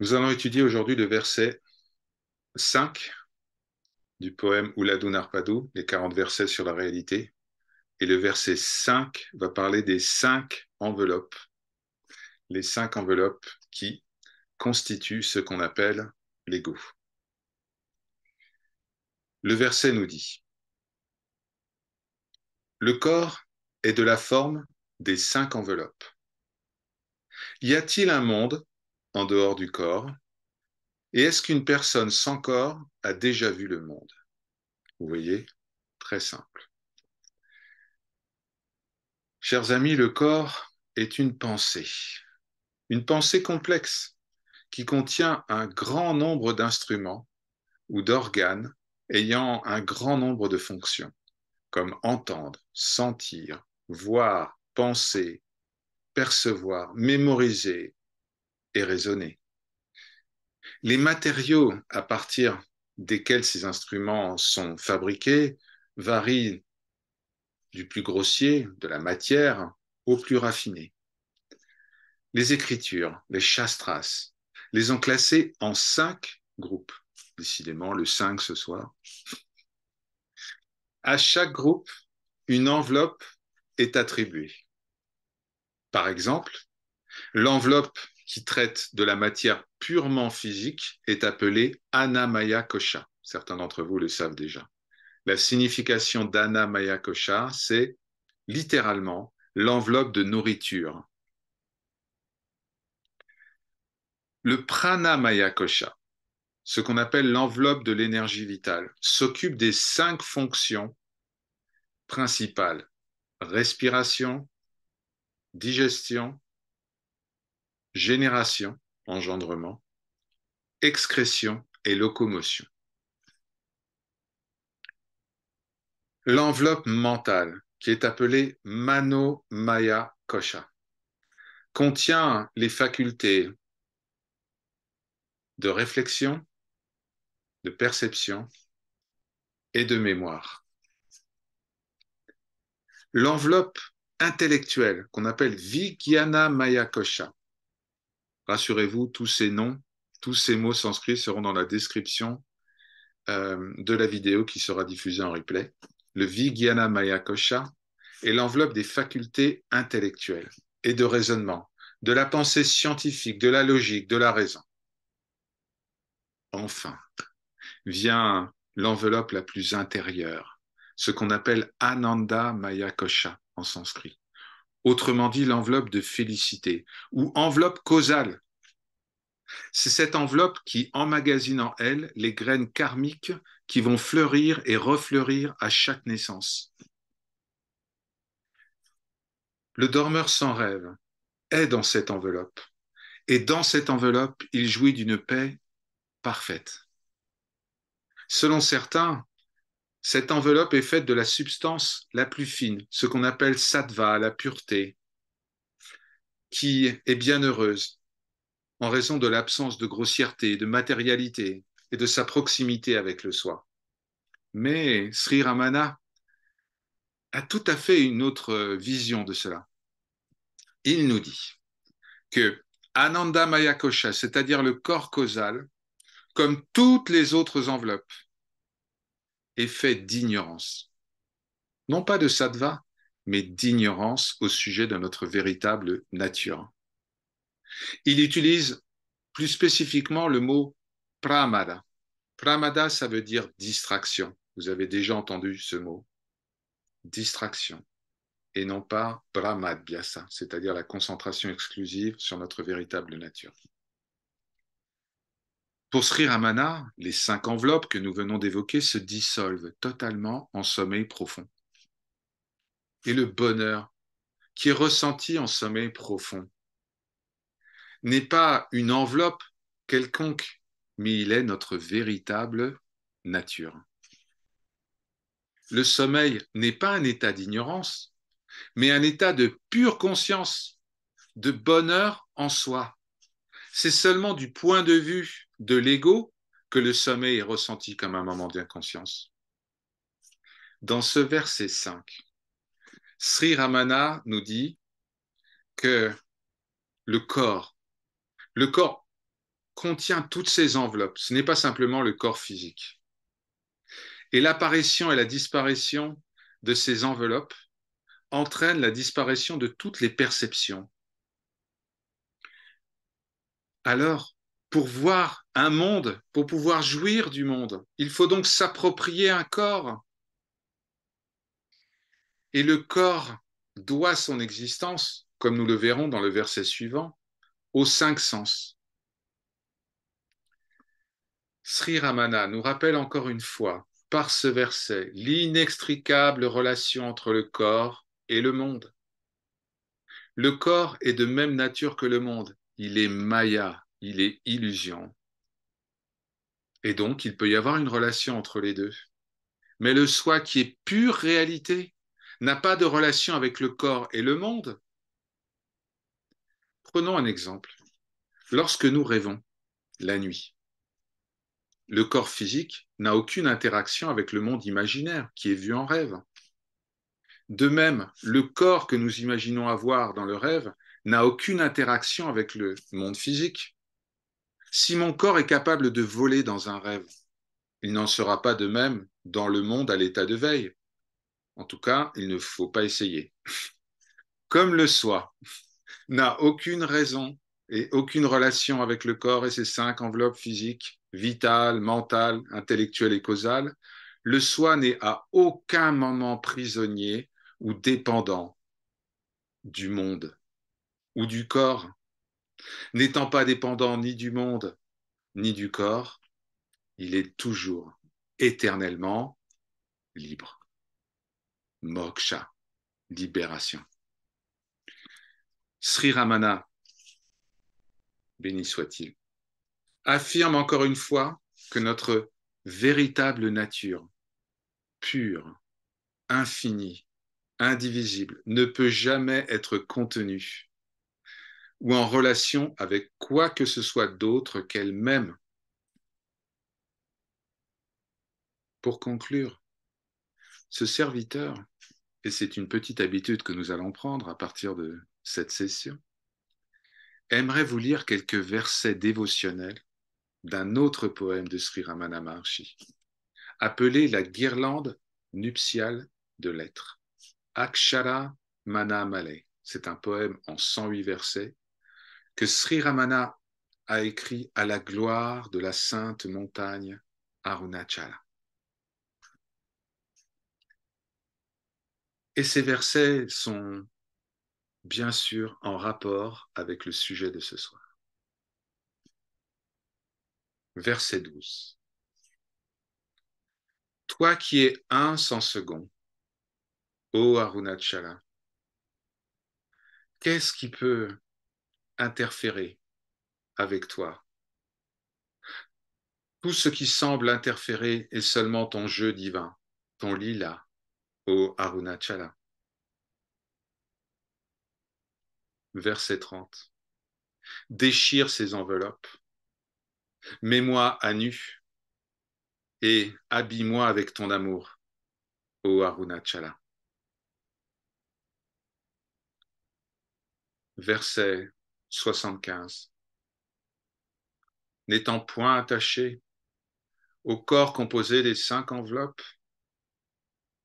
Nous allons étudier aujourd'hui le verset 5 du poème Ouladou Narpadou, les 40 versets sur la réalité. Et le verset 5 va parler des cinq enveloppes, les cinq enveloppes qui constituent ce qu'on appelle l'ego. Le verset nous dit Le corps est de la forme des cinq enveloppes. Y a-t-il un monde en dehors du corps Et est-ce qu'une personne sans corps a déjà vu le monde Vous voyez, très simple. Chers amis, le corps est une pensée, une pensée complexe qui contient un grand nombre d'instruments ou d'organes ayant un grand nombre de fonctions, comme entendre, sentir, voir, penser, percevoir, mémoriser, et raisonner. Les matériaux à partir desquels ces instruments sont fabriqués varient du plus grossier, de la matière, au plus raffiné. Les écritures, les shastras, les ont classés en cinq groupes. Décidément, le 5 ce soir. À chaque groupe, une enveloppe est attribuée. Par exemple, l'enveloppe qui traite de la matière purement physique est appelée Anamaya Kosha. Certains d'entre vous le savent déjà. La signification d'Anamaya Kosha, c'est littéralement l'enveloppe de nourriture. Le Pranamaya Kosha, ce qu'on appelle l'enveloppe de l'énergie vitale, s'occupe des cinq fonctions principales. Respiration, digestion, génération, engendrement, excrétion et locomotion. L'enveloppe mentale, qui est appelée Mano Maya Kosha, contient les facultés de réflexion, de perception et de mémoire. L'enveloppe intellectuelle qu'on appelle Vigyana Maya Kosha Rassurez-vous, tous ces noms, tous ces mots sanscrits seront dans la description euh, de la vidéo qui sera diffusée en replay. Le Vigyana Maya Kosha est l'enveloppe des facultés intellectuelles et de raisonnement, de la pensée scientifique, de la logique, de la raison. Enfin, vient l'enveloppe la plus intérieure, ce qu'on appelle Ananda Maya en sanskrit autrement dit l'enveloppe de félicité, ou enveloppe causale. C'est cette enveloppe qui emmagasine en elle les graines karmiques qui vont fleurir et refleurir à chaque naissance. Le dormeur sans rêve est dans cette enveloppe, et dans cette enveloppe, il jouit d'une paix parfaite. Selon certains, cette enveloppe est faite de la substance la plus fine, ce qu'on appelle sattva, la pureté, qui est bienheureuse en raison de l'absence de grossièreté, de matérialité et de sa proximité avec le soi. Mais Sri Ramana a tout à fait une autre vision de cela. Il nous dit que Ananda Mayakosha, c'est-à-dire le corps causal, comme toutes les autres enveloppes, effet fait d'ignorance. Non pas de sattva, mais d'ignorance au sujet de notre véritable nature. Il utilise plus spécifiquement le mot pramada. Pramada, ça veut dire distraction. Vous avez déjà entendu ce mot. Distraction. Et non pas brahmadhyasa, c'est-à-dire la concentration exclusive sur notre véritable nature. Pour Sri Ramana, les cinq enveloppes que nous venons d'évoquer se dissolvent totalement en sommeil profond. Et le bonheur qui est ressenti en sommeil profond n'est pas une enveloppe quelconque, mais il est notre véritable nature. Le sommeil n'est pas un état d'ignorance, mais un état de pure conscience, de bonheur en soi, c'est seulement du point de vue de l'ego que le sommeil est ressenti comme un moment d'inconscience. Dans ce verset 5, Sri Ramana nous dit que le corps, le corps contient toutes ces enveloppes. Ce n'est pas simplement le corps physique. Et l'apparition et la disparition de ces enveloppes entraînent la disparition de toutes les perceptions, alors, pour voir un monde, pour pouvoir jouir du monde, il faut donc s'approprier un corps. Et le corps doit son existence, comme nous le verrons dans le verset suivant, aux cinq sens. Sri Ramana nous rappelle encore une fois, par ce verset, l'inextricable relation entre le corps et le monde. Le corps est de même nature que le monde il est maya, il est illusion. Et donc, il peut y avoir une relation entre les deux. Mais le soi qui est pure réalité n'a pas de relation avec le corps et le monde. Prenons un exemple. Lorsque nous rêvons, la nuit, le corps physique n'a aucune interaction avec le monde imaginaire qui est vu en rêve. De même, le corps que nous imaginons avoir dans le rêve n'a aucune interaction avec le monde physique. Si mon corps est capable de voler dans un rêve, il n'en sera pas de même dans le monde à l'état de veille. En tout cas, il ne faut pas essayer. Comme le soi n'a aucune raison et aucune relation avec le corps et ses cinq enveloppes physiques, vitales, mentales, intellectuelles et causales, le soi n'est à aucun moment prisonnier ou dépendant du monde ou du corps, n'étant pas dépendant ni du monde ni du corps, il est toujours éternellement libre. Moksha, libération. Sri Ramana, béni soit-il, affirme encore une fois que notre véritable nature, pure, infinie, indivisible, ne peut jamais être contenue ou en relation avec quoi que ce soit d'autre qu'elle-même. Pour conclure, ce serviteur, et c'est une petite habitude que nous allons prendre à partir de cette session, aimerait vous lire quelques versets dévotionnels d'un autre poème de Sri Ramana Maharshi, appelé La guirlande nuptiale de l'être. Akshara Manamale. C'est un poème en 108 versets que Sri Ramana a écrit à la gloire de la sainte montagne Arunachala. Et ces versets sont bien sûr en rapport avec le sujet de ce soir. Verset 12. Toi qui es un sans second, ô Arunachala, qu'est-ce qui peut interférer avec toi. Tout ce qui semble interférer est seulement ton jeu divin, ton lila, ô Arunachala. Verset 30. Déchire ces enveloppes, mets-moi à nu et habille-moi avec ton amour, ô Arunachala. Verset 75. N'étant point attaché au corps composé des cinq enveloppes,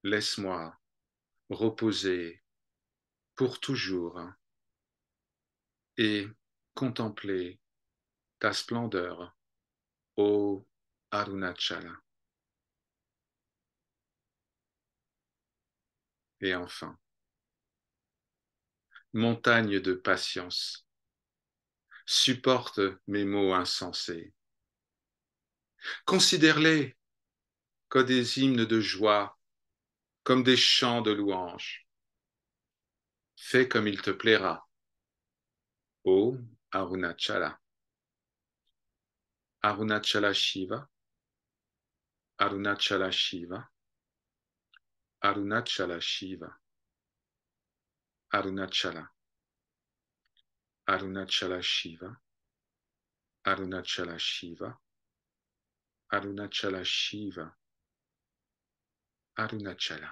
laisse-moi reposer pour toujours et contempler ta splendeur, ô Arunachala. Et enfin, montagne de patience, supporte mes mots insensés. Considère-les comme des hymnes de joie, comme des chants de louange. Fais comme il te plaira. Ô Arunachala. Arunachala Shiva. Arunachala Shiva. Arunachala Shiva. Arunachala. Arunachala Shiva, Arunachala Shiva, Arunachala Shiva, Arunachala.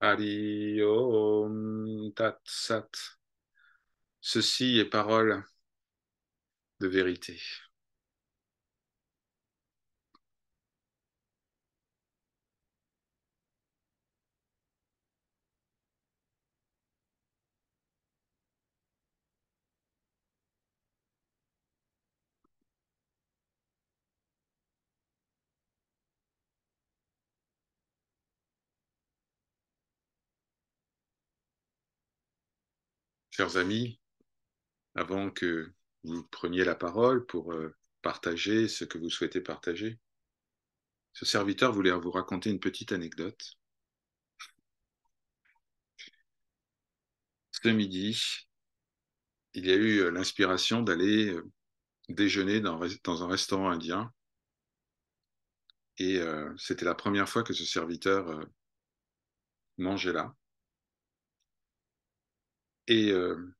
Hari Om Tat Sat. Ceci est parole de vérité. chers amis, avant que vous preniez la parole pour euh, partager ce que vous souhaitez partager, ce serviteur voulait vous raconter une petite anecdote. Ce midi, il y a eu euh, l'inspiration d'aller euh, déjeuner dans, un restaurant indien. Et c'était la première fois que ce serviteur mangeait là. Et euh,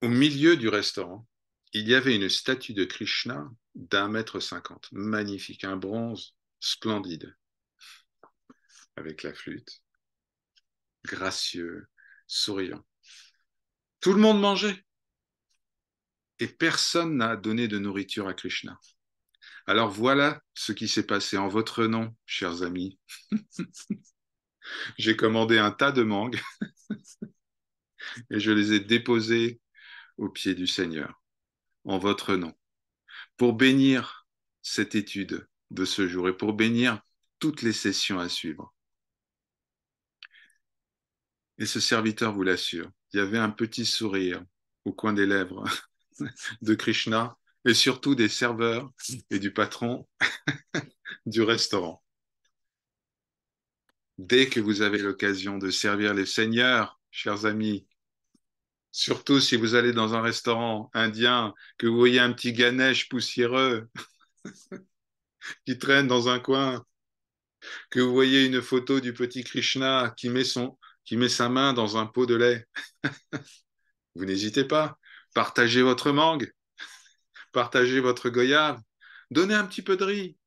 au milieu du restaurant, il y avait une statue de Krishna d'un mètre cinquante, magnifique, un bronze splendide, avec la flûte, gracieux, souriant. Tout le monde mangeait et personne n'a donné de nourriture à Krishna. Alors voilà ce qui s'est passé en votre nom, chers amis. J'ai commandé un tas de mangues. et je les ai déposés au pied du Seigneur, en votre nom, pour bénir cette étude de ce jour et pour bénir toutes les sessions à suivre. Et ce serviteur vous l'assure, il y avait un petit sourire au coin des lèvres de Krishna et surtout des serveurs et du patron du restaurant. Dès que vous avez l'occasion de servir les seigneurs, chers amis, Surtout si vous allez dans un restaurant indien, que vous voyez un petit Ganesh poussiéreux qui traîne dans un coin, que vous voyez une photo du petit Krishna qui met, son, qui met sa main dans un pot de lait. vous n'hésitez pas. Partagez votre mangue, partagez votre goyave, donnez un petit peu de riz.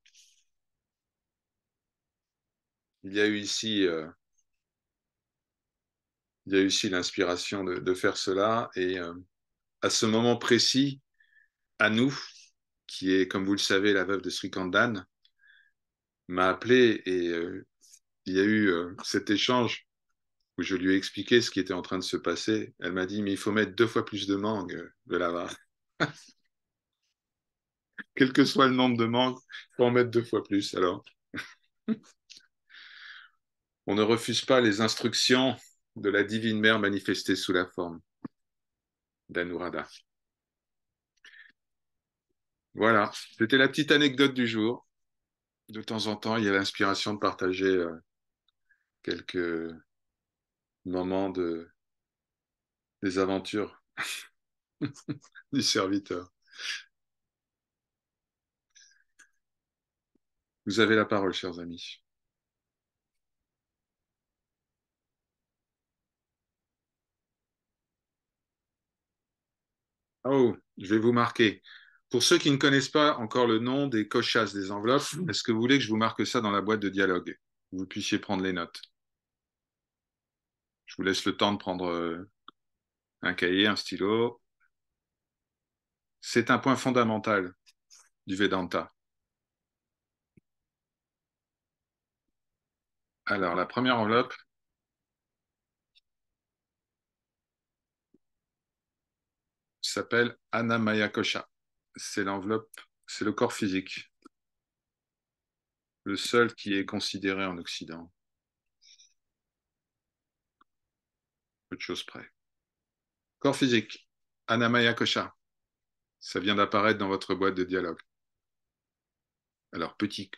Il y a eu ici euh, il y a eu aussi l'inspiration de, faire cela. Et euh, à ce moment précis, à nous, qui est, comme vous le savez, la veuve de Srikandan, m'a appelé et euh, il y a eu euh, cet échange où je lui ai expliqué ce qui était en train de se passer. Elle m'a dit, mais il faut mettre deux fois plus de mangue de là-bas. Quel que soit le nombre de mangues, il faut en mettre deux fois plus. Alors, on ne refuse pas les instructions de la divine mère manifestée sous la forme d'Anurada. Voilà, c'était la petite anecdote du jour. De temps en temps, il y a l'inspiration de partager euh, quelques moments de des aventures du serviteur. Vous avez la parole, chers amis. Oh, je vais vous marquer. Pour ceux qui ne connaissent pas encore le nom des cochasses des enveloppes, mm. est-ce que vous voulez que je vous marque ça dans la boîte de dialogue Vous puissiez prendre les notes. Je vous laisse le temps de prendre euh, un cahier, un stylo. C'est un point fondamental du Vedanta. Alors, la première enveloppe, s'appelle Anamaya Kosha. C'est l'enveloppe, c'est le corps physique. Le seul qui est considéré en Occident. autre chose près. Corps physique, Anamaya Kosha. Ça vient d'apparaître dans votre boîte de dialogue. Alors, petite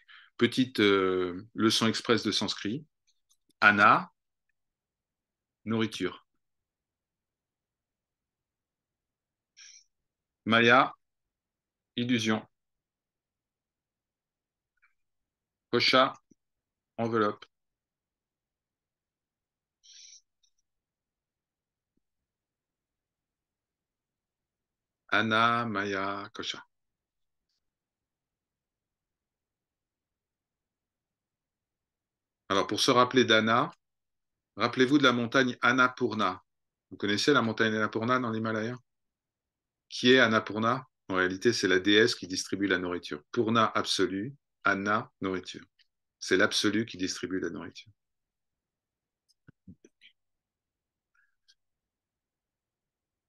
euh, leçon express de sanskrit. Anna, nourriture. Maya, illusion. Kocha, enveloppe. Anna, Maya, Kocha. Alors, pour se rappeler d'Anna, rappelez-vous de la montagne Annapurna. Vous connaissez la montagne Annapurna dans l'Himalaya qui est Anapurna En réalité, c'est la déesse qui distribue la nourriture. Purna absolue, Anna nourriture. C'est l'absolu qui distribue la nourriture.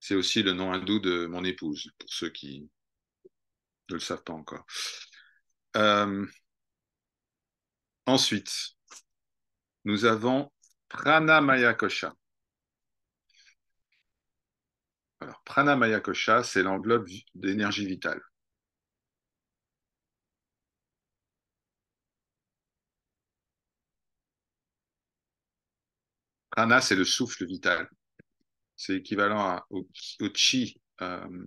C'est aussi le nom hindou de mon épouse, pour ceux qui ne le savent pas encore. Euh, ensuite, nous avons Pranamaya Kosha. Alors, pranamaya kosha, c'est l'enveloppe d'énergie vitale. Prana, c'est le souffle vital. C'est équivalent au, chi euh,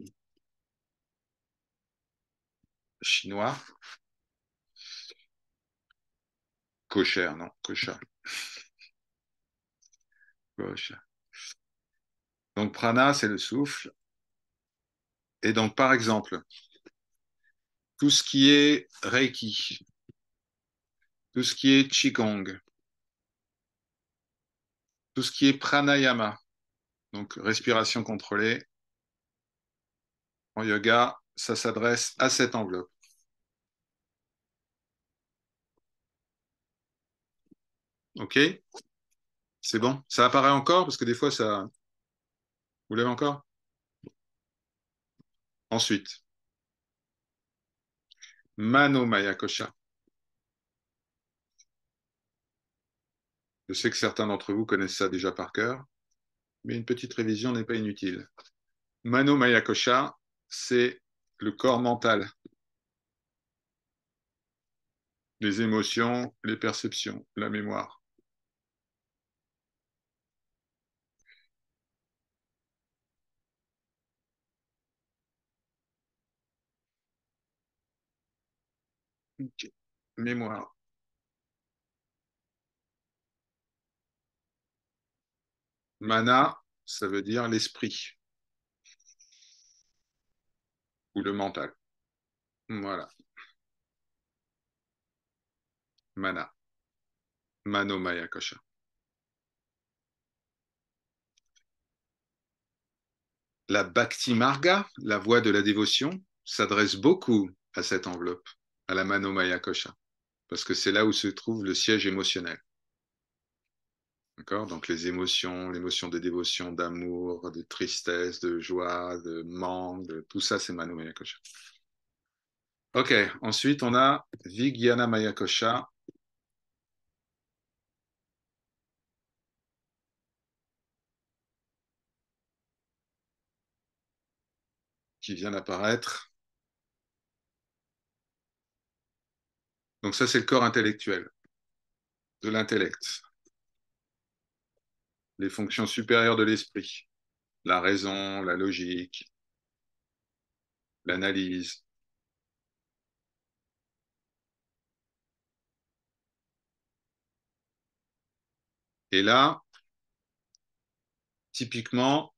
chinois. kosher non, kosha Kosha. Donc prana, c'est le souffle. Et donc, par exemple, tout ce qui est Reiki, tout ce qui est Qigong, tout ce qui est pranayama, donc respiration contrôlée, en yoga, ça s'adresse à cette enveloppe. OK C'est bon Ça apparaît encore parce que des fois, ça, vous l'avez encore Ensuite, Mano Mayakosha. Je sais que certains d'entre vous connaissent ça déjà par cœur, mais une petite révision n'est pas inutile. Mano Mayakosha, c'est le corps mental, les émotions, les perceptions, la mémoire. mémoire. Mana, ça veut dire l'esprit ou le mental. Voilà. Mana. Mano Maya Kosha. La Bhakti Marga, la voie de la dévotion, s'adresse beaucoup à cette enveloppe à la Manomaya Kosha, parce que c'est là où se trouve le siège émotionnel. D'accord Donc les émotions, l'émotion de dévotion, d'amour, de tristesse, de joie, de manque, tout ça c'est Mano Mayakosha. Ok, ensuite on a Vigyana Maya qui vient d'apparaître. Donc ça, c'est le corps intellectuel, de l'intellect, les fonctions supérieures de l'esprit, la raison, la logique, l'analyse. Et là, typiquement,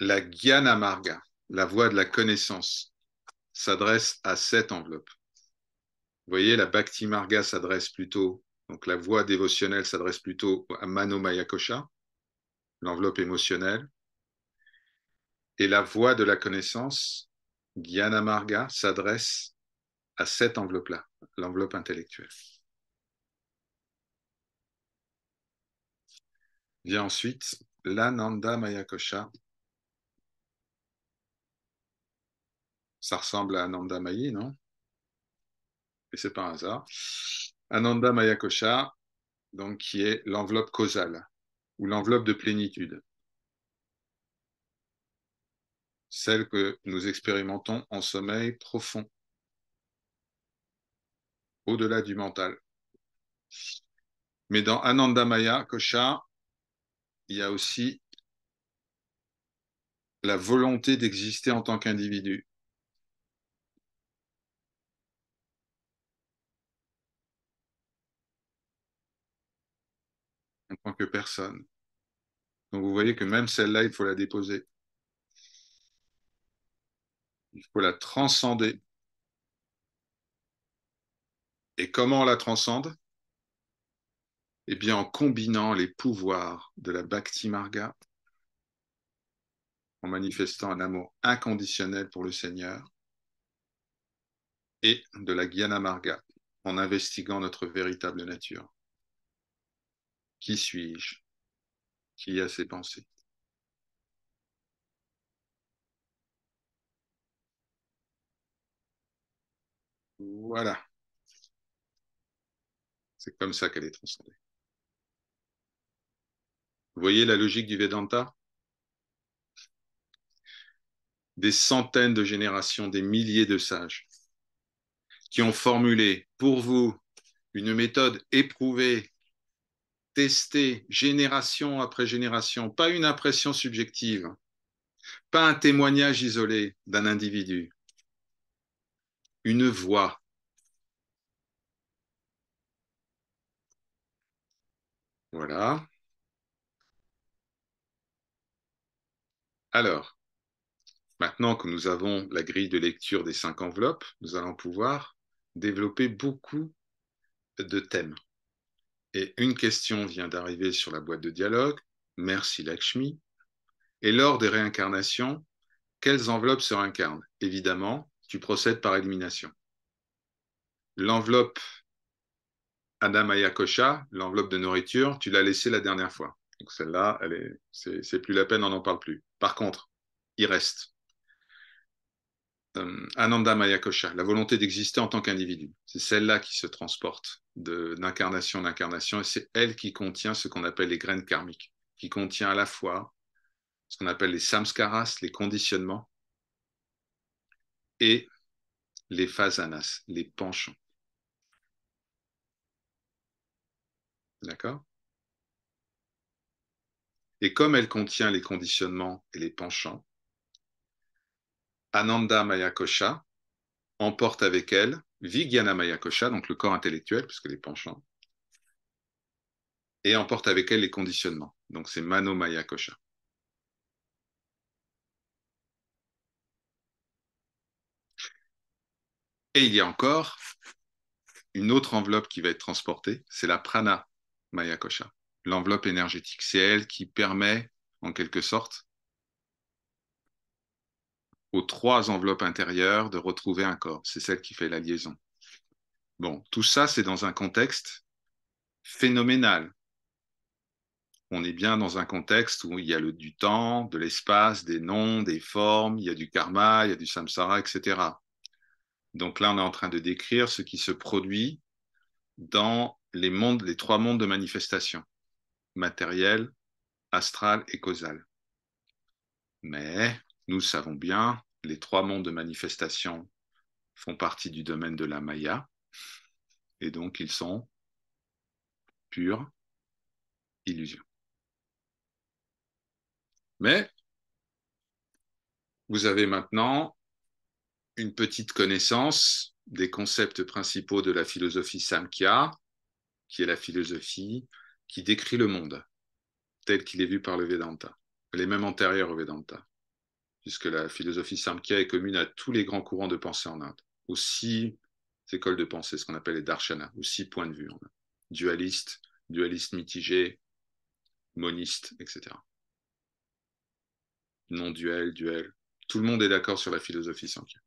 la gyanamarga, Marga, la voie de la connaissance, s'adresse à cette enveloppe. Vous voyez, la Bhakti Marga s'adresse plutôt, donc la voie dévotionnelle s'adresse plutôt à Mano Mayakosha, l'enveloppe émotionnelle. Et la voie de la connaissance, Gyanamarga, Marga, s'adresse à cette enveloppe-là, l'enveloppe intellectuelle. Vient ensuite l'Ananda Mayakosha. Ça ressemble à Ananda Mayi, non et c'est pas un hasard, Ananda Maya Kosha, donc qui est l'enveloppe causale ou l'enveloppe de plénitude, celle que nous expérimentons en sommeil profond, au-delà du mental. Mais dans Ananda Maya Kosha, il y a aussi la volonté d'exister en tant qu'individu. tant que personne. Donc vous voyez que même celle-là, il faut la déposer. Il faut la transcender. Et comment on la transcende Eh bien en combinant les pouvoirs de la Bhakti Marga, en manifestant un amour inconditionnel pour le Seigneur, et de la Gyana Marga, en investiguant notre véritable nature. Qui suis-je Qui a ces pensées Voilà. C'est comme ça qu'elle est transcendée. Vous voyez la logique du Vedanta Des centaines de générations, des milliers de sages qui ont formulé pour vous une méthode éprouvée testé génération après génération, pas une impression subjective, pas un témoignage isolé d'un individu, une voix. Voilà. Alors, maintenant que nous avons la grille de lecture des cinq enveloppes, nous allons pouvoir développer beaucoup de thèmes et une question vient d'arriver sur la boîte de dialogue, merci Lakshmi, et lors des réincarnations, quelles enveloppes se réincarnent Évidemment, tu procèdes par élimination. L'enveloppe Adamaya Kosha, l'enveloppe de nourriture, tu l'as laissée la dernière fois. Donc celle-là, c'est plus la peine, on n'en parle plus. Par contre, il reste. Euh, Ananda Mayakosha, la volonté d'exister en tant qu'individu. C'est celle-là qui se transporte d'incarnation en incarnation et c'est elle qui contient ce qu'on appelle les graines karmiques, qui contient à la fois ce qu'on appelle les samskaras, les conditionnements, et les phasanas, les penchants. D'accord Et comme elle contient les conditionnements et les penchants, Ananda Mayakosha emporte avec elle Vigyana Mayakosha, donc le corps intellectuel, puisqu'elle est penchante, et emporte avec elle les conditionnements. Donc c'est Mano Mayakosha. Et il y a encore une autre enveloppe qui va être transportée, c'est la prana Mayakosha, l'enveloppe énergétique. C'est elle qui permet, en quelque sorte, aux trois enveloppes intérieures de retrouver un corps. C'est celle qui fait la liaison. Bon, tout ça, c'est dans un contexte phénoménal. On est bien dans un contexte où il y a le, du temps, de l'espace, des noms, des formes, il y a du karma, il y a du samsara, etc. Donc là, on est en train de décrire ce qui se produit dans les, mondes, les trois mondes de manifestation, matériel, astral et causal. Mais nous savons bien, les trois mondes de manifestation font partie du domaine de la Maya, et donc ils sont pure illusion. Mais vous avez maintenant une petite connaissance des concepts principaux de la philosophie Samkhya, qui est la philosophie qui décrit le monde tel qu'il est vu par le Vedanta. Elle est même antérieure au Vedanta puisque la philosophie Samkhya est commune à tous les grands courants de pensée en Inde, aussi écoles de pensée, ce qu'on appelle les darshanas, ou six points de vue. Dualiste, dualiste mitigé, moniste, etc. Non-duel, duel. Tout le monde est d'accord sur la philosophie Samkhya.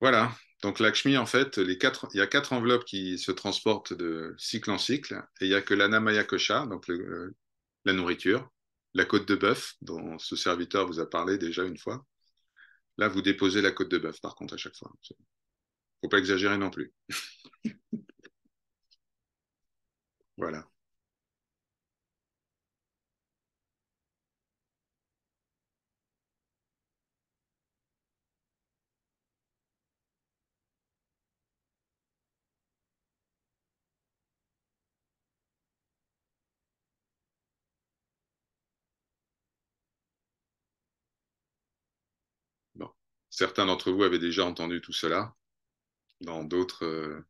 Voilà. Donc Lakshmi, en fait, il y a quatre enveloppes qui se transportent de cycle en cycle, et il n'y a que l'Anamaya Kosha, donc le, euh, la nourriture, la côte de bœuf, dont ce serviteur vous a parlé déjà une fois. Là, vous déposez la côte de bœuf, par contre, à chaque fois. Il ne faut pas exagérer non plus. voilà. certains d'entre vous avaient déjà entendu tout cela dans d'autres euh,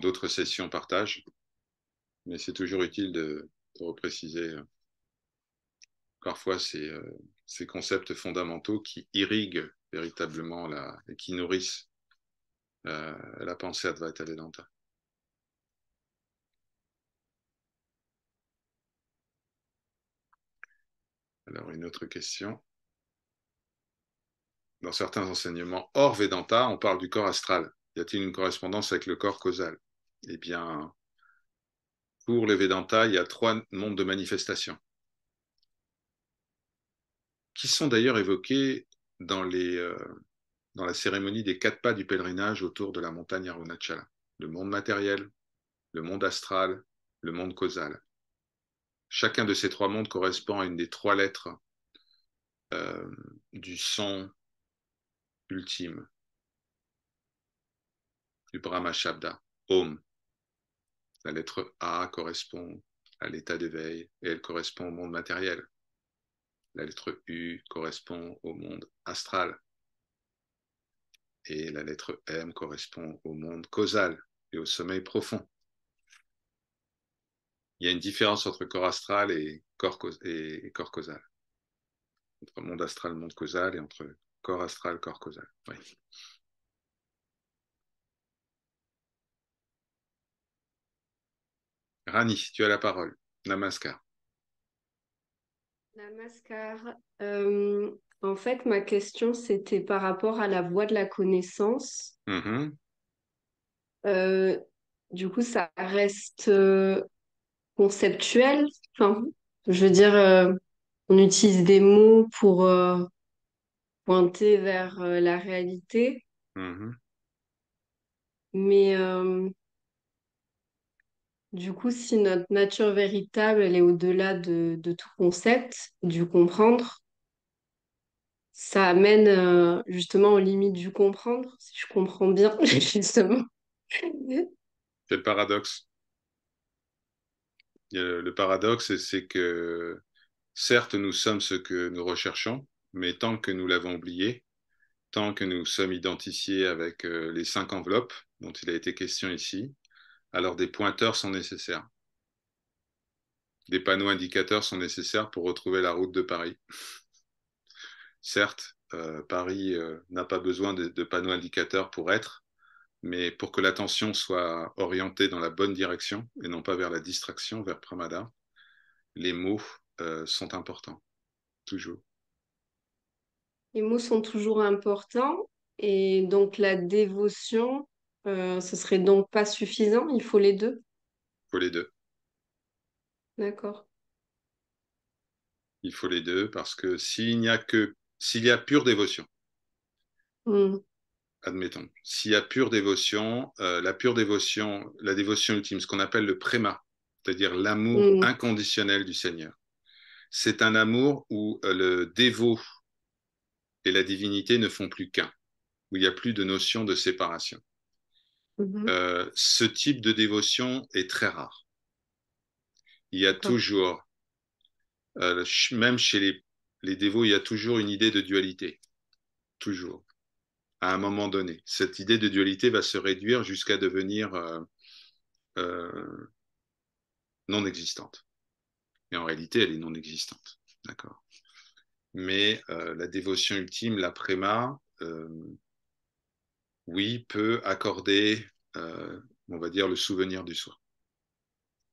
d'autres sessions partage, mais c'est toujours utile de, repréciser euh, parfois euh, ces, concepts fondamentaux qui irriguent véritablement et qui nourrissent la pensée Advaita Vedanta. Alors, une autre question dans certains enseignements hors Vedanta, on parle du corps astral. Y a-t-il une correspondance avec le corps causal Eh bien, pour le Vedanta, il y a trois mondes de manifestation, qui sont d'ailleurs évoqués dans, les, euh, dans, la cérémonie des quatre pas du pèlerinage autour de la montagne Arunachala. Le monde matériel, le monde astral, le monde causal. Chacun de ces trois mondes correspond à une des trois lettres euh, du son ultime du Brahma Shabda, Om. La lettre A correspond à l'état d'éveil et elle correspond au monde matériel. La lettre U correspond au monde astral. Et la lettre M correspond au monde causal et au sommeil profond. Il y a une différence entre corps astral et corps, et corps causal. Entre monde astral, monde causal et entre corps astral, corps causal. Rani, tu as la parole. Namaskar. Namaskar. Euh, en fait, ma question, c'était par rapport à la voie de la connaissance. Mm-hmm. Euh, du coup, ça reste euh, conceptuel. Enfin, je veux dire, on utilise des mots pour, pointer vers euh, la réalité. Mmh Mais euh, du coup, si notre nature véritable, elle est au-delà de, tout concept, du comprendre, ça amène euh, justement aux limites du comprendre, si je comprends bien, justement. C'est le paradoxe. Le paradoxe, c'est que certes, nous sommes ce que nous recherchons, mais tant que nous l'avons oublié, tant que nous sommes identifiés avec euh, les cinq enveloppes dont il a été question ici, alors des pointeurs sont nécessaires. Des panneaux indicateurs sont nécessaires pour retrouver la route de Paris. Certes, euh, Paris euh, n'a pas besoin de, panneaux indicateurs pour être, mais pour que l'attention soit orientée dans la bonne direction et non pas vers la distraction, vers Pramada, les mots sont importants, toujours. Les mots sont toujours importants et donc la dévotion, euh, ce serait donc pas suffisant, il faut les deux. Il faut les deux. D'accord. Il faut les deux parce que s'il n'y a que s'il y a pure dévotion, hmm. admettons, s'il y a pure dévotion, euh, la pure dévotion, la dévotion ultime, ce qu'on appelle le préma, c'est-à-dire l'amour hmm. inconditionnel du Seigneur. C'est un amour où euh, le dévot et la divinité ne font plus qu'un, où il n'y a plus de notion de séparation. Mm-hmm. Euh, ce type de dévotion est très rare. Il y a toujours, euh, même chez les, dévots, il y a toujours une idée de dualité. Toujours. À un moment donné. Cette idée de dualité va se réduire jusqu'à devenir euh, non existante. Et en réalité, elle est non existante. D'accord mais euh, la dévotion ultime, la préma, euh, oui, peut accorder, euh, on va dire, le souvenir du soi.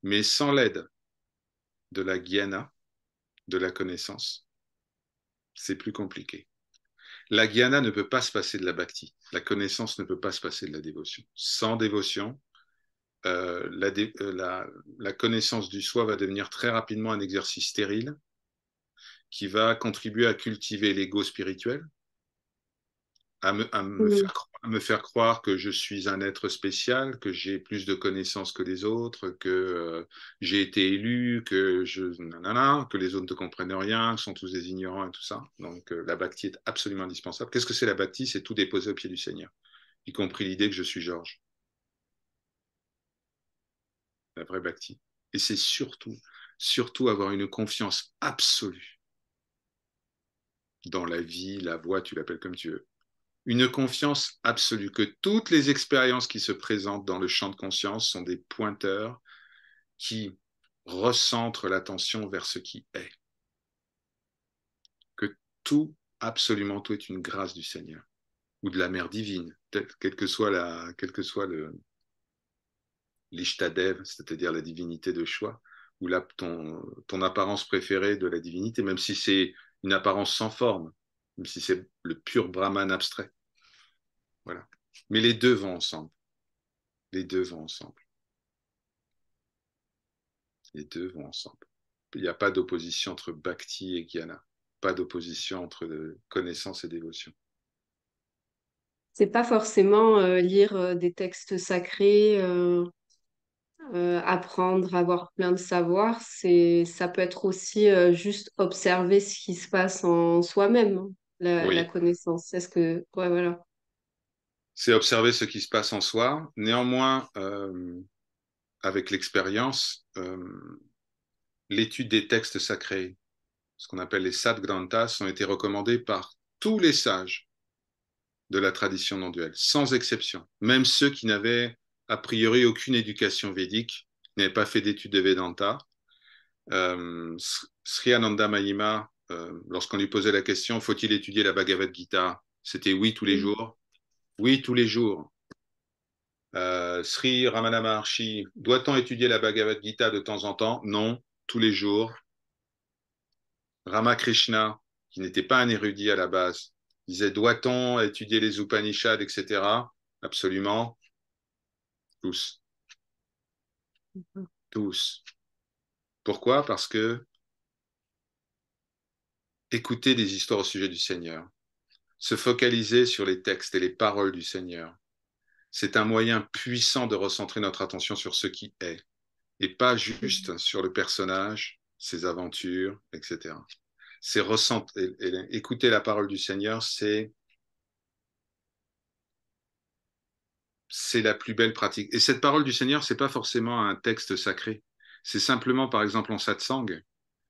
Mais sans l'aide de la guiana, de la connaissance, c'est plus compliqué. La guiana ne peut pas se passer de la bhakti. La connaissance ne peut pas se passer de la dévotion. Sans dévotion, la connaissance du soi va devenir très rapidement un exercice stérile qui va contribuer à cultiver l'ego spirituel, mm. à me, faire, croire que je suis un être spécial, que j'ai plus de connaissances que les autres, que euh, j'ai été élu, que je que les autres ne comprennent rien, que sont tous des ignorants et tout ça. Donc euh, la bhakti est absolument indispensable. Qu'est-ce que c'est la bhakti C'est tout déposer au pied du Seigneur, y compris l'idée que je suis Georges. La vraie bhakti. Et c'est surtout, surtout avoir une confiance absolue dans la vie, la voix, tu l'appelles comme tu veux. Une confiance absolue que toutes les expériences qui se présentent dans le champ de conscience sont des pointeurs qui recentrent l'attention vers ce qui est. Que tout, absolument tout, est une grâce du Seigneur ou de la Mère divine, quelle que soit, la, quel que soit le l'ishtadev, c'est-à-dire la divinité de choix, ou la, ton, ton apparence préférée de la divinité, même si c'est une apparence sans forme, même si c'est le pur Brahman abstrait. Voilà. Mais les deux vont ensemble. Les deux vont ensemble. Les deux vont ensemble. Il n'y a pas d'opposition entre bhakti et jnana. Pas d'opposition entre connaissance et dévotion. C'est pas forcément euh, lire euh, des textes sacrés. Euh, euh, apprendre apprendre, avoir plein de savoir c'est ça peut être aussi euh, juste observer ce qui se passe en soi-même, hein. la, connaissance. est que voilà. C'est observer ce qui se passe en soi. Néanmoins, euh, avec l'expérience, l'étude des textes sacrés, ce qu'on appelle les Satgranthas, ont été recommandés par tous les sages de la tradition non-duelle, sans exception, même ceux qui n'avaient a priori aucune éducation védique, n'avait pas fait d'études de Vedanta. Euh, Sri Ananda Mahima, euh, lorsqu'on lui posait la question faut-il étudier la Bhagavad Gita C'était oui tous les mm. jours. Oui tous les jours. Euh, Sri Ramana Maharshi, doit-on étudier la Bhagavad Gita de temps en temps Non, tous les jours. Ramakrishna, qui n'était pas un érudit à la base, disait doit-on étudier les Upanishads, etc. Absolument. Tous. Mhm. Tous. Pourquoi Parce que écouter des histoires au sujet du Seigneur, se focaliser sur les textes et les paroles du Seigneur, c'est un moyen puissant de recentrer notre attention sur ce qui est, et pas juste mhm. sur le personnage, ses aventures, etc. C'est écouter la parole du Seigneur, c'est c'est la plus belle pratique. Et cette parole du Seigneur, c'est pas forcément un texte sacré. C'est simplement, par exemple, en satsang,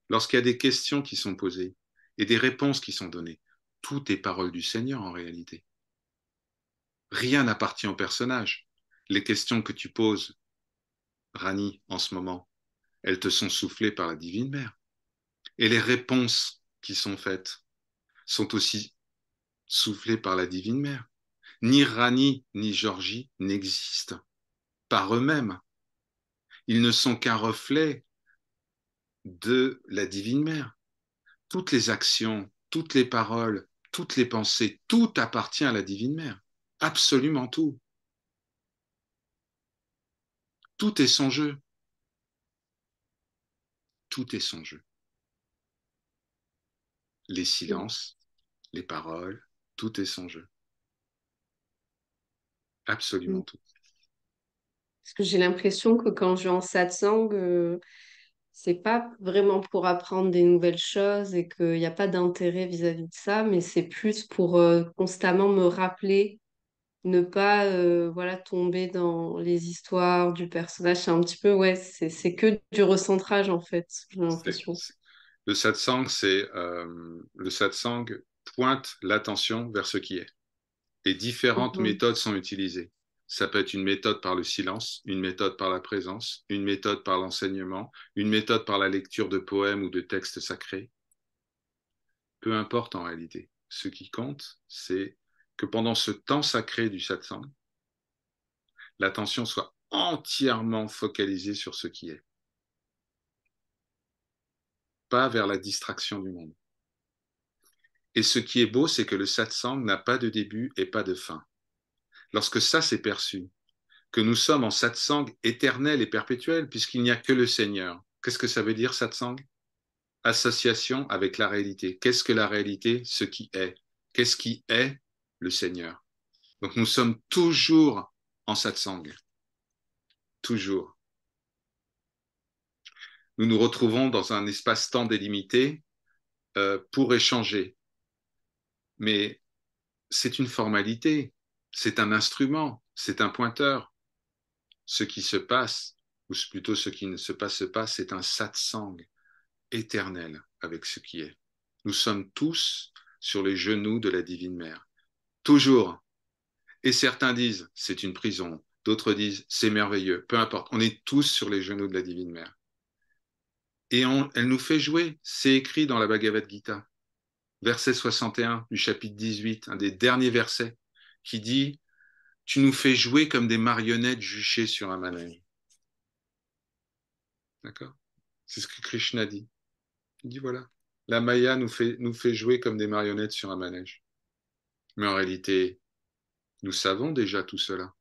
lorsqu'il y a des questions qui sont posées et des réponses qui sont données, tout est parole du Seigneur en réalité. Rien n'appartient au personnage. Les questions que tu poses, Rani, en ce moment, elles te sont soufflées par la Divine Mère. Et les réponses qui sont faites sont aussi soufflées par la Divine Mère. Ni Rani ni Georgie n'existent par eux-mêmes. Ils ne sont qu'un reflet de la Divine Mère. Toutes les actions, toutes les paroles, toutes les pensées, tout appartient à la Divine Mère. Absolument tout. Tout est son jeu. Tout est son jeu. Les silences, les paroles, tout est son jeu absolument mm. tout. Parce que j'ai l'impression que quand je vais en satsang, euh, c'est pas vraiment pour apprendre des nouvelles choses et qu'il n'y a pas d'intérêt vis-à-vis de ça, mais c'est plus pour euh, constamment me rappeler, ne pas euh, voilà tomber dans les histoires du personnage. C'est un petit peu, ouais, c'est, que du recentrage en fait, Le satsang, c'est le satsang pointe l'attention vers ce qui est et différentes mhm. méthodes sont utilisées. Ça peut être une méthode par le silence, une méthode par la présence, une méthode par l'enseignement, une méthode par la lecture de poèmes ou de textes sacrés. Peu importe en réalité. Ce qui compte, c'est que pendant ce temps sacré du satsang, l'attention soit entièrement focalisée sur ce qui est. Pas vers la distraction du monde. Et ce qui est beau, c'est que le satsang n'a pas de début et pas de fin. Lorsque ça s'est perçu, que nous sommes en satsang éternel et perpétuel, puisqu'il n'y a que le Seigneur, qu'est-ce que ça veut dire satsang Association avec la réalité. Qu'est-ce que la réalité Ce qui est. Qu'est-ce qui est le Seigneur Donc nous sommes toujours en satsang. Toujours. Nous nous retrouvons dans un espace-temps délimité euh, pour échanger, mais c'est une formalité, c'est un instrument, c'est un pointeur. Ce qui se passe, ou plutôt ce qui ne se passe pas, c'est un satsang éternel avec ce qui est. Nous sommes tous sur les genoux de la Divine Mère. Toujours. Et certains disent, c'est une prison. D'autres disent, c'est merveilleux. Peu importe. On est tous sur les genoux de la Divine Mère. Et elle nous fait jouer. C'est écrit dans la Bhagavad Gita verset 61 du chapitre 18, un des derniers versets, qui dit Tu nous fais jouer comme des marionnettes juchées sur un manège. D'accord C'est ce que Krishna dit. Il dit voilà, la Maya nous fait, nous fait jouer comme des marionnettes sur un manège. Mais en réalité, nous savons déjà tout cela.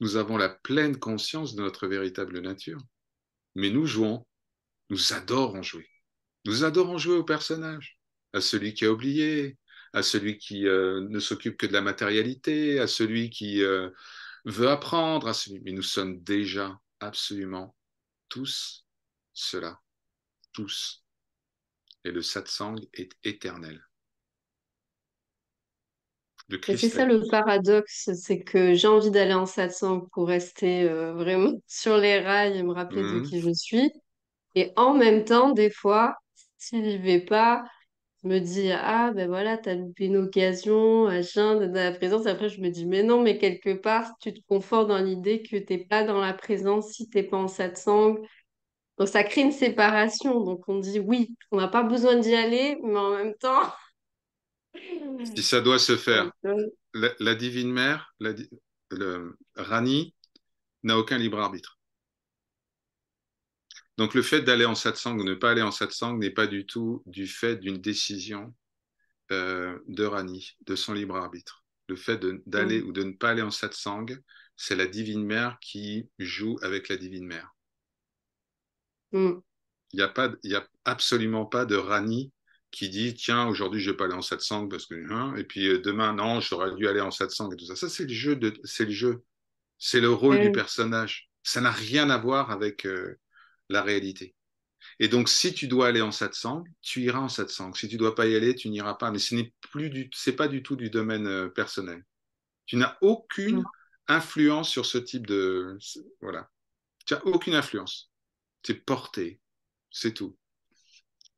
Nous avons la pleine conscience de notre véritable nature. Mais nous jouons, nous adorons jouer. Nous adorons jouer aux personnages à celui qui a oublié, à celui qui euh, ne s'occupe que de la matérialité, à celui qui euh, veut apprendre, à celui. Mais nous sommes déjà absolument tous cela, tous. Et le satsang est éternel. Et c'est ça le paradoxe, c'est que j'ai envie d'aller en satsang pour rester euh, vraiment sur les rails et me rappeler de mmh. qui je suis. Et en même temps, des fois, si n'y vais pas, me dis, ah ben voilà, t'as loupé une occasion, machin, de la présence. Après, je me dis, mais non, mais quelque part, tu te confortes dans l'idée que t'es pas dans la présence si t'es pas en satsang. Donc ça crée une séparation. Donc on dit, oui, on n'a pas besoin d'y aller, mais en même temps. Si ça doit se faire. La, divine mère, le, Rani, n'a aucun libre arbitre. Donc le fait d'aller en satsang ou de ne pas aller en satsang n'est pas du tout du fait d'une décision euh, de Rani, de son libre arbitre. Le fait d'aller mm. ou de ne pas aller en satsang, c'est la divine mère qui joue avec la divine mère. Mm. Il n'y a, a, absolument pas de Rani qui dit tiens aujourd'hui je ne vais pas aller en satsang parce que hein, et puis euh, demain non j'aurais dû aller en satsang et tout ça ça c'est le jeu de c'est le jeu c'est le rôle du mm. personnage ça n'a rien à voir avec euh, la réalité. Et donc, si tu dois aller en satsang, tu iras en satsang. Si tu dois pas y aller, tu n'iras pas. Mais ce n'est plus du, c'est pas du tout du domaine euh, personnel. Tu n'as aucune influence sur ce type de, voilà. Tu n'as aucune influence. Tu es porté, c'est tout.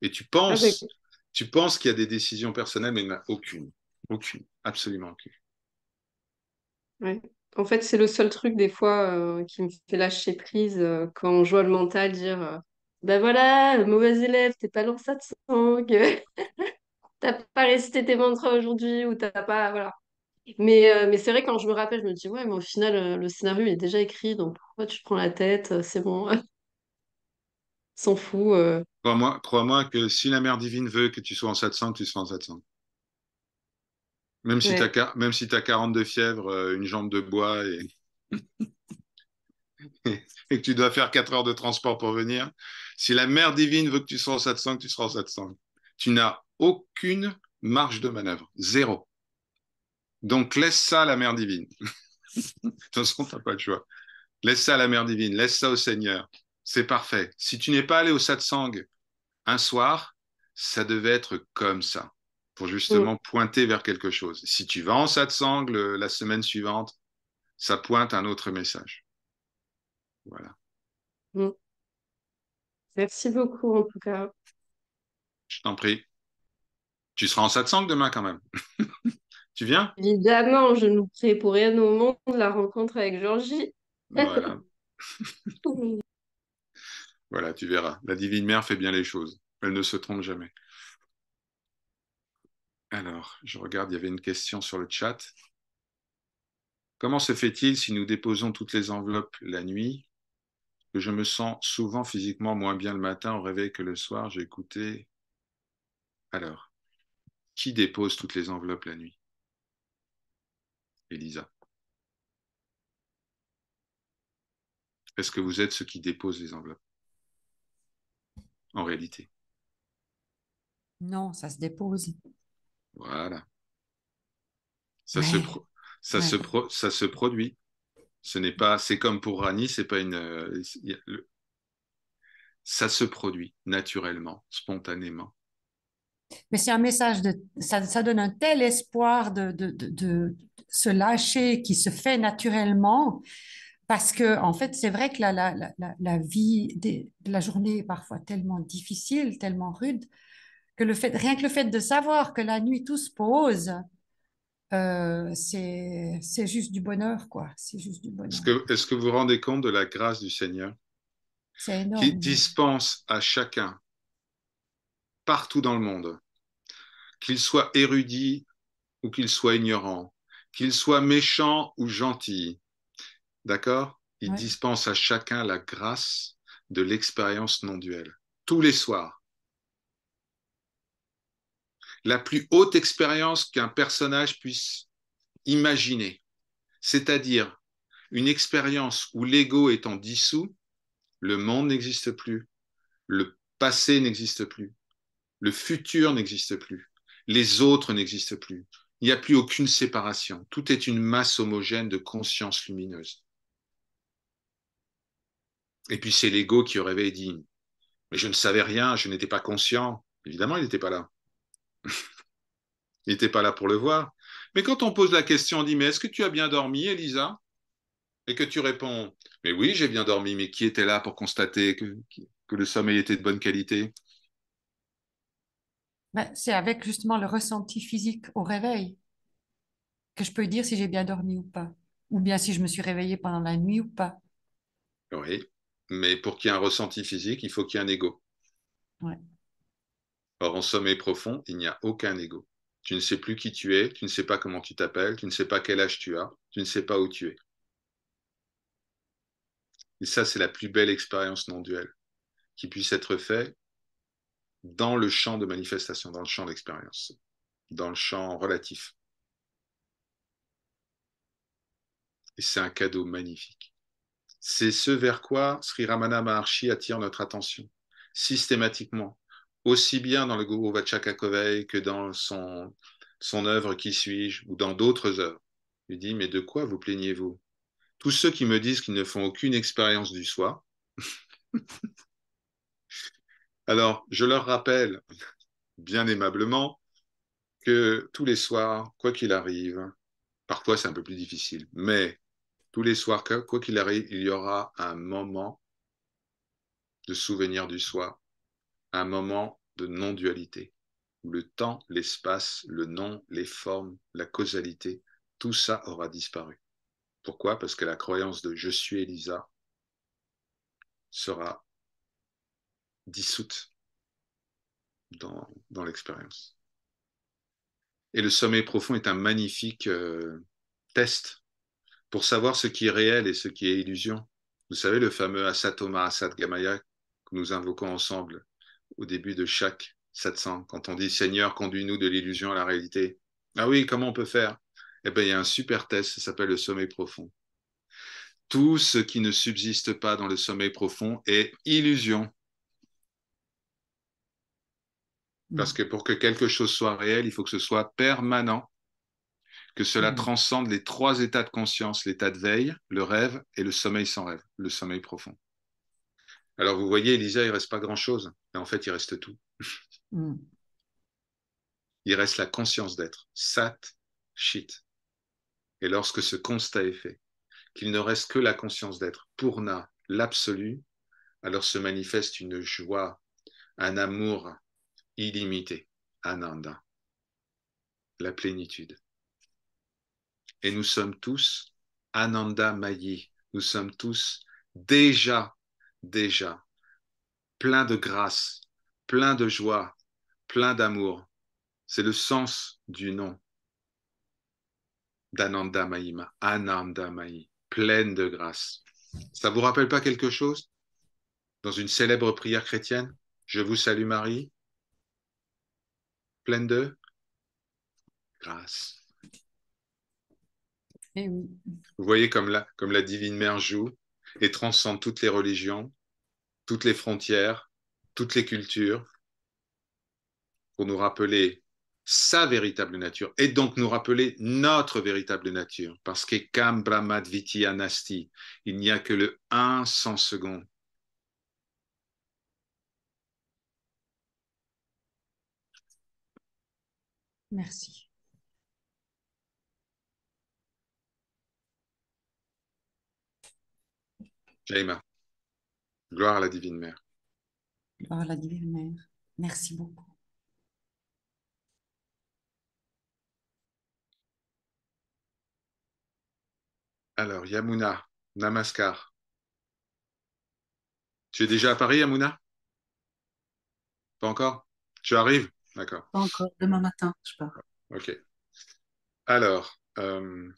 Et tu penses, ah, tu penses qu'il y a des décisions personnelles, mais il n'y en a aucune, aucune, absolument aucune. Oui. En fait, c'est le seul truc des fois euh, qui me fait lâcher prise euh, quand je vois le mental dire euh, Ben voilà, mauvais élève, t'es pas dans ça de t'as pas récité tes mantras aujourd'hui ou t'as pas. Voilà. Mais, mais c'est vrai, quand je me rappelle, je me dis Ouais, mais au final, le scénario est déjà écrit, donc pourquoi tu prends la tête C'est bon, s'en fout. Crois-moi crois que si la mère divine veut que tu sois en 700 tu sois en 700 même si tu as, même si as 42 euh, une jambe de bois et... que tu dois faire 4 heures de transport pour venir, si la mère divine veut que tu sois au satsang, tu seras au satsang. Tu n'as aucune marge de manœuvre, zéro. Donc laisse ça à la mère divine. de toute façon, tu n'as pas le choix. Laisse ça à la mère divine, laisse ça au Seigneur. C'est parfait. Si tu n'es pas allé au satsang un soir, ça devait être comme ça pour mm. justement pointer vers quelque chose. Si tu vas en satsang le, euh, la semaine suivante, ça pointe un autre message. Voilà. Mm. Merci beaucoup en tout cas. Je t'en prie. Tu seras en satsang demain quand même. tu viens Évidemment, je ne prie pour rien au monde la rencontre avec Georgie. voilà. voilà, tu verras. La divine mère fait bien les choses. Elle ne se trompe jamais. Alors, je regarde, il y avait une question sur le chat. Comment se fait-il si nous déposons toutes les enveloppes la nuit que je me sens souvent physiquement moins bien le matin au réveil que le soir J'ai écouté. Alors, qui dépose toutes les enveloppes la nuit Elisa. Est-ce que vous êtes ceux qui déposent les enveloppes En réalité. Non, ça se dépose. Voilà. Ça, se, produit. Ce n'est pas, c'est comme pour Rani, c'est pas une. Euh, ça se produit naturellement, spontanément. Mais c'est un message de. Ça, donne un tel espoir de, se lâcher qui se fait naturellement. Parce que, en fait, c'est vrai que la, la vie de la journée est parfois tellement difficile, tellement rude le fait, rien que le fait de savoir que la nuit tout se pose, euh, c'est juste du bonheur, quoi. C'est juste du bonheur. Est-ce que, vous vous rendez compte de la grâce du Seigneur qui dispense à chacun, partout dans le monde, qu'il soit érudit ou qu'il soit ignorant, qu'il soit méchant ou gentil, d'accord Il dispense à chacun la grâce de l'expérience non duelle, tous les soirs la plus haute expérience qu'un personnage puisse imaginer, c'est-à-dire une expérience où l'ego étant dissous, le monde n'existe plus, le passé n'existe plus, le futur n'existe plus, les autres n'existent plus, il n'y a plus aucune séparation, tout est une masse homogène de conscience lumineuse. Et puis c'est l'ego qui aurait dit, mais je ne savais rien, je n'étais pas conscient, évidemment il n'était pas là. Il n'était pas là pour le voir. Mais quand on pose la question, on dit, mais est-ce que tu as bien dormi, Elisa Et que tu réponds, mais oui, j'ai bien dormi, mais qui était là pour constater que, le sommeil était de bonne qualité ben, C'est avec justement le ressenti physique au réveil que je peux dire si j'ai bien dormi ou pas, ou bien si je me suis réveillé pendant la nuit ou pas. Oui, mais pour qu'il y ait un ressenti physique, il faut qu'il y ait un ego. Ouais. Or, en sommet profond, il n'y a aucun ego. Tu ne sais plus qui tu es, tu ne sais pas comment tu t'appelles, tu ne sais pas quel âge tu as, tu ne sais pas où tu es. Et ça, c'est la plus belle expérience non-duelle qui puisse être faite dans le champ de manifestation, dans le champ d'expérience, dans le champ relatif. Et c'est un cadeau magnifique. C'est ce vers quoi Sri Ramana Maharshi attire notre attention systématiquement aussi bien dans le Guru Vachakakovei que dans son, son œuvre Qui suis-je ou dans d'autres œuvres. Il dit Mais de quoi vous plaignez-vous Tous ceux qui me disent qu'ils ne font aucune expérience du soi. Alors, je leur rappelle, bien aimablement, que tous les soirs, quoi qu'il arrive, parfois c'est un peu plus difficile, mais tous les soirs, quoi qu'il arrive, il y aura un moment de souvenir du soir un moment de non-dualité, où le temps, l'espace, le nom, les formes, la causalité, tout ça aura disparu. Pourquoi Parce que la croyance de je suis Elisa sera dissoute dans, l'expérience. Et le sommet profond est un magnifique euh, test pour savoir ce qui est réel et ce qui est illusion. Vous savez, le fameux Asatoma Asat Gamaya que nous invoquons ensemble au début de chaque 700, quand on dit Seigneur, conduis-nous de l'illusion à la réalité. Ah oui, comment on peut faire Eh bien, il y a un super test, ça s'appelle le sommeil profond. Tout ce qui ne subsiste pas dans le sommeil profond est illusion. Parce que pour que quelque chose soit réel, il faut que ce soit permanent, que cela hmm. transcende les trois états de conscience, l'état de veille, le rêve et le sommeil sans rêve, le sommeil profond. Alors vous voyez, Elisa, il reste pas grand-chose. En fait, il reste tout. Hmm. Il reste la conscience d'être. Sat, shit. Et lorsque ce constat est fait, qu'il ne reste que la conscience d'être, purna, l'absolu, alors se manifeste une joie, un amour illimité, ananda, la plénitude. Et nous sommes tous ananda mayi, nous sommes tous déjà déjà, plein de grâce, plein de joie, plein d'amour. C'est le sens du nom d'Ananda Mahima, Ananda pleine de grâce. Ça vous rappelle pas quelque chose Dans une célèbre prière chrétienne, je vous salue Marie, pleine de grâce. Eh vous voyez comme comme la divine mère joue et transcende toutes les religions, toutes les frontières, toutes les cultures, pour nous rappeler sa véritable nature et donc nous rappeler notre véritable nature. Parce que Kam bramadviti Anasti, il n'y a que le un sans second. Merci. Jaima. Gloire à la Divine Mère. Gloire à la Divine Mère. Merci beaucoup. Alors, Yamuna, Namaskar. Tu es déjà à Paris, Yamuna Pas encore Tu arrives D'accord. Pas encore. Demain matin, je pars. Ok. Alors, euh,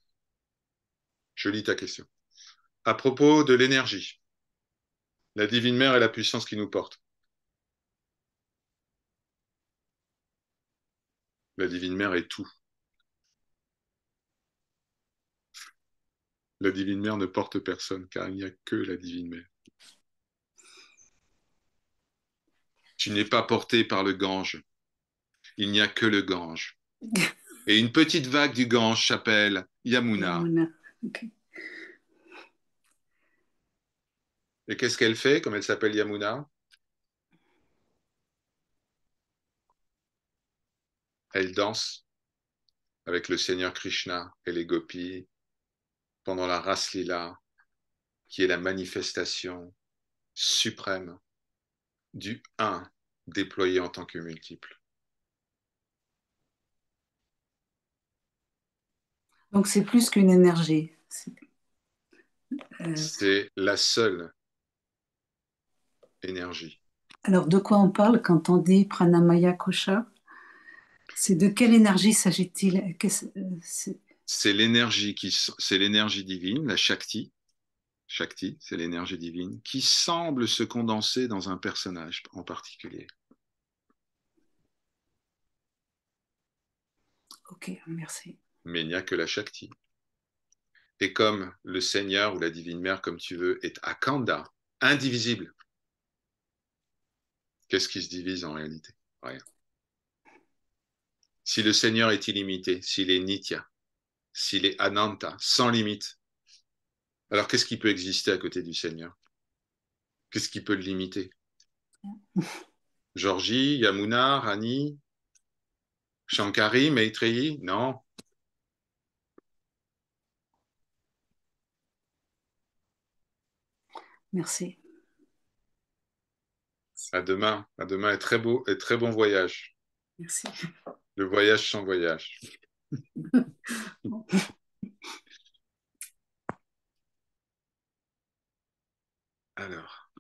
je lis ta question à propos de l'énergie, la divine mère est la puissance qui nous porte. La divine mère est tout. La divine mère ne porte personne car il n'y a que la divine mère. Tu n'es pas porté par le Gange. Il n'y a que le Gange. Et une petite vague du Gange s'appelle Yamuna. Et qu'est-ce qu'elle fait, comme elle s'appelle Yamuna Elle danse avec le Seigneur Krishna et les gopis pendant la lila qui est la manifestation suprême du un déployé en tant que multiple. Donc c'est plus qu'une énergie. C'est euh, la seule énergie. Alors, de quoi on parle quand on dit pranamaya kosha C'est de quelle énergie s'agit-il euh, C'est l'énergie qui, c'est l'énergie divine, la shakti. Shakti, c'est l'énergie divine qui semble se condenser dans un personnage en particulier. Ok, merci. Mais il n'y a que la Shakti. Et comme le Seigneur ou la Divine Mère, comme tu veux, est Akanda, indivisible, Qu'est-ce qui se divise en réalité Rien. Si le Seigneur est illimité, s'il est nitya, s'il est ananta, sans limite, alors qu'est-ce qui peut exister à côté du Seigneur Qu'est-ce qui peut le limiter Georgie, Yamuna, Rani, Shankari, Maitreyi Non. Merci. À demain. À demain et très beau et très bon voyage. Merci. Le voyage sans voyage. Alors.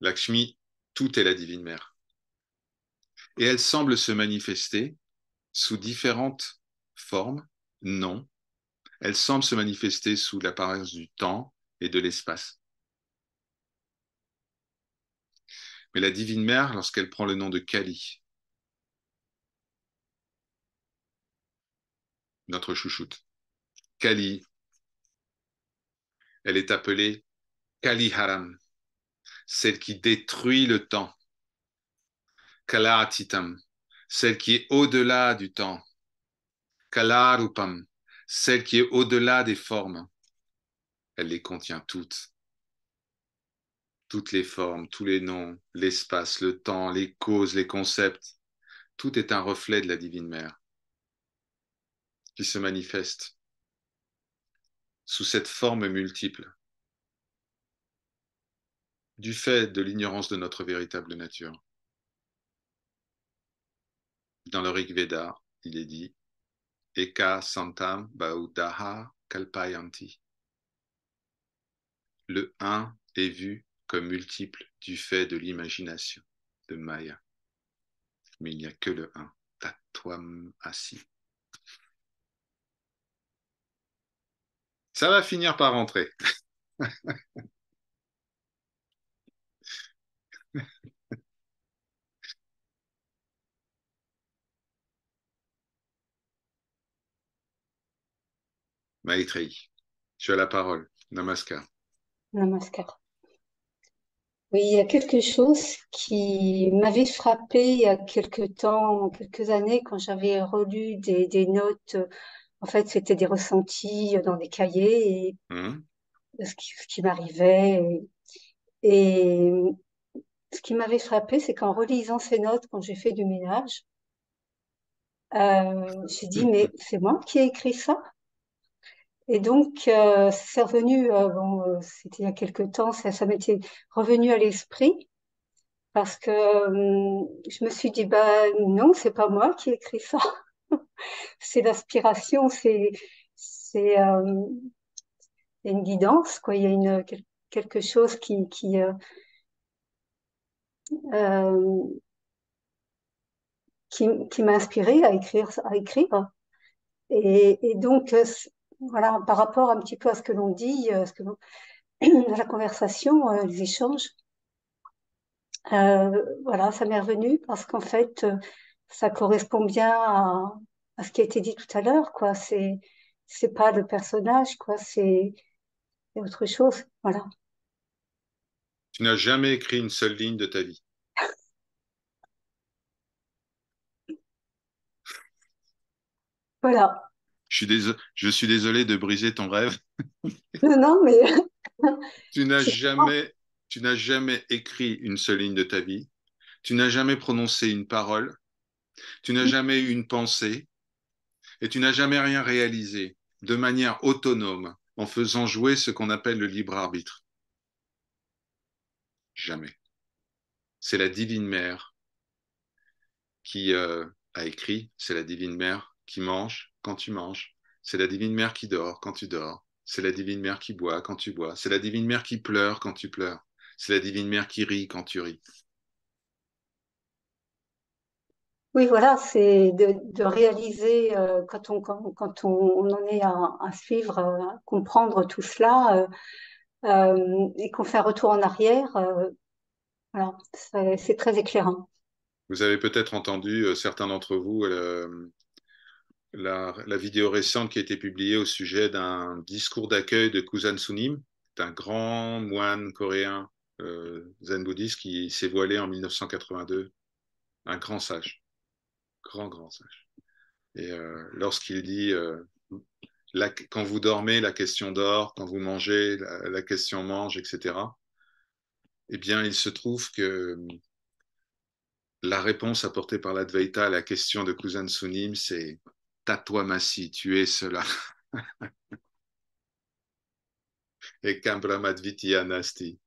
Lakshmi, tout est la divine mère. Et elle semble se manifester sous différentes formes, noms, elle semble se manifester sous l'apparence du temps et de l'espace. Mais la Divine Mère, lorsqu'elle prend le nom de Kali, notre chouchoute, Kali, elle est appelée Kali Haram, celle qui détruit le temps, Kalatitam, celle qui est au-delà du temps, Kalarupam, celle qui est au-delà des formes, elle les contient toutes. Toutes les formes, tous les noms, l'espace, le temps, les causes, les concepts, tout est un reflet de la Divine Mère qui se manifeste sous cette forme multiple du fait de l'ignorance de notre véritable nature. Dans le Rig Veda, il est dit Eka Santam Baudaha Kalpayanti. Le un est vu comme multiple du fait de l'imagination, de Maya. Mais il n'y a que le un, Tatwam Ça va finir par rentrer. Maitreyi, tu as la parole. Namaskar. Namaskar. Oui, il y a quelque chose qui m'avait frappé il y a quelques temps, quelques années, quand j'avais relu des, notes. En fait, c'était des ressentis dans des cahiers et hum. ce qui, m'arrivait. Et, ce qui m'avait frappé, c'est qu'en relisant ces notes, quand j'ai fait du ménage, euh, j'ai dit, mais c'est moi qui ai écrit ça et donc, euh, c'est revenu, euh, bon, euh, c'était il y a quelques temps, ça, ça m'était revenu à l'esprit parce que hum, je me suis dit, bah non, c'est pas moi qui ai écrit ça. c'est l'aspiration, c'est hum, c'est une guidance, quoi. Il y a une quelque chose qui qui hum, qui, qui m'a inspiré à écrire à écrire. Et, et donc voilà, par rapport un petit peu à ce que l'on dit, à euh, la conversation, euh, les échanges. Euh, voilà, ça m'est revenu parce qu'en fait, ça correspond bien à, ce qui a été dit tout à l'heure, quoi. C'est, pas le personnage, quoi. c'est autre chose, voilà. Tu n'as jamais écrit une seule ligne de ta vie. voilà je suis, désolé de briser ton rêve. non, mais. tu n'as jamais, tu n'as jamais écrit une seule ligne de ta vie. Tu n'as jamais prononcé une parole. Tu n'as mm. jamais eu une pensée. Et tu n'as jamais rien réalisé de manière autonome en faisant jouer ce qu'on appelle le libre arbitre. Jamais. C'est la divine mère qui euh, a écrit, c'est la divine mère qui mange, quand tu manges. C'est la divine mère qui dort quand tu dors. C'est la divine mère qui boit quand tu bois. C'est la divine mère qui pleure quand tu pleures. C'est la divine mère qui rit quand tu ris. Oui, voilà, c'est de, réaliser euh, quand, on, quand, on, en est à, suivre, euh, à comprendre tout cela euh, et qu'on fait un retour en arrière. voilà, c'est très éclairant. Vous avez peut-être entendu certains d'entre vous la, vidéo récente qui a été publiée au sujet d'un discours d'accueil de Kuzan Sunim, un grand moine coréen euh, zen bouddhiste qui s'est voilé en 1982, un grand sage, grand, grand sage. Et euh, lorsqu'il dit euh, quand vous dormez, la question dort, quand vous mangez, la, question mange, etc., eh bien, il se trouve que la réponse apportée par l'Advaita à la question de Kuzan Sunim, c'est Tato masi, tu es cela. Ekam brahmadviti anasti »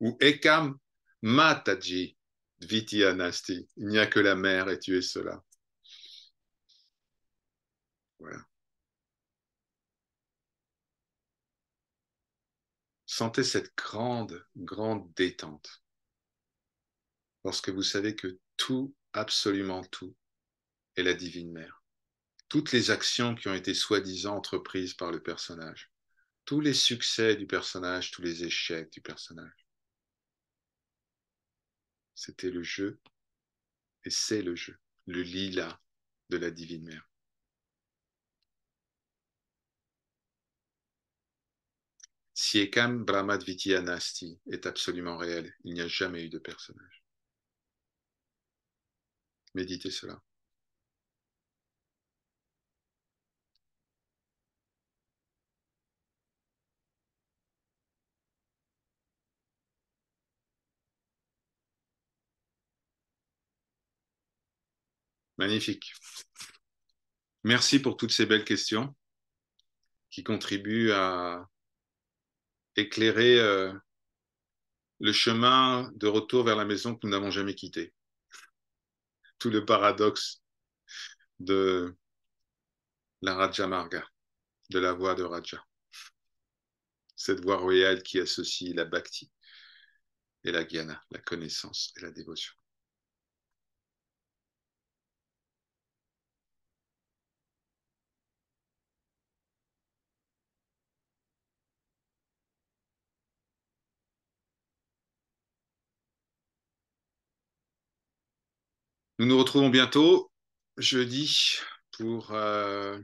Ou Ekam Mataji anasti » Il n'y a que la mère et tu es cela. Voilà. Sentez cette grande, grande détente. Lorsque vous savez que tout, absolument tout, est la divine mère toutes les actions qui ont été soi-disant entreprises par le personnage, tous les succès du personnage, tous les échecs du personnage. C'était le jeu, et c'est le jeu, le lila de la Divine Mère. Siekam Anasti est absolument réel. Il n'y a jamais eu de personnage. Méditez cela. Magnifique. Merci pour toutes ces belles questions qui contribuent à éclairer euh, le chemin de retour vers la maison que nous n'avons jamais quittée. Tout le paradoxe de la Raja Marga, de la voie de Raja. Cette voie royale qui associe la bhakti et la jnana, la connaissance et la dévotion. Nous nous retrouvons bientôt, jeudi, pour euh,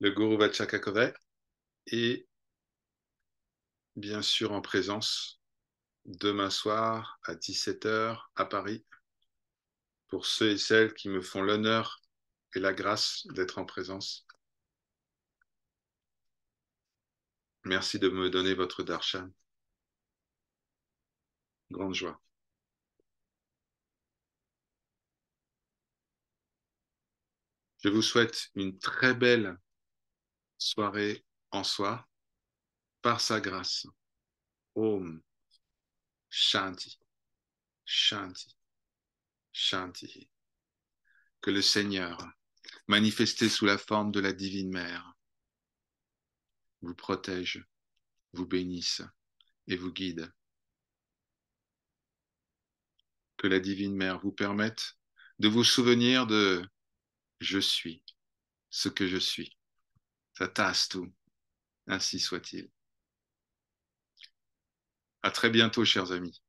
le Guru Vachakakovai et bien sûr en présence demain soir à 17h à Paris pour ceux et celles qui me font l'honneur et la grâce d'être en présence. Merci de me donner votre darshan. Grande joie. Je vous souhaite une très belle soirée en soi, par sa grâce. Om Shanti, Shanti, Shanti. Que le Seigneur, manifesté sous la forme de la Divine Mère, vous protège, vous bénisse et vous guide. Que la Divine Mère vous permette de vous souvenir de je suis ce que je suis. Ça tasse tout. Ainsi soit-il. À très bientôt, chers amis.